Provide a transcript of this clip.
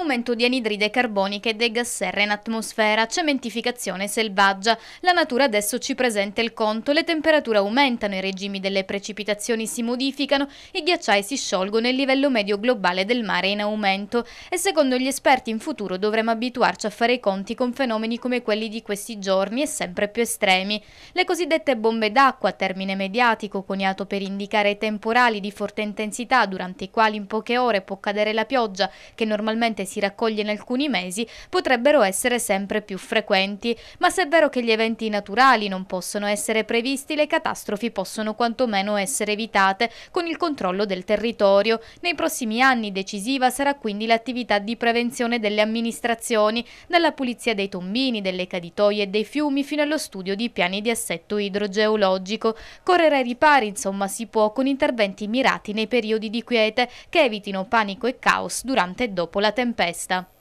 aumento di anidride carbonica e dei gas serra in atmosfera, cementificazione selvaggia. La natura adesso ci presenta il conto, le temperature aumentano, i regimi delle precipitazioni si modificano, i ghiacciai si sciolgono e il livello medio globale del mare è in aumento. E secondo gli esperti in futuro dovremo abituarci a fare i conti con fenomeni come quelli di questi giorni e sempre più estremi. Le cosiddette bombe d'acqua, termine mediatico coniato per indicare i temporali di forte intensità durante i quali in poche ore può cadere la pioggia che normalmente si si raccoglie in alcuni mesi potrebbero essere sempre più frequenti, ma se è vero che gli eventi naturali non possono essere previsti, le catastrofi possono quantomeno essere evitate con il controllo del territorio. Nei prossimi anni decisiva sarà quindi l'attività di prevenzione delle amministrazioni, dalla pulizia dei tombini, delle caditoie e dei fiumi fino allo studio di piani di assetto idrogeologico. Correre ai ripari, insomma, si può con interventi mirati nei periodi di quiete che evitino panico e caos durante e dopo la tempesta tempesta.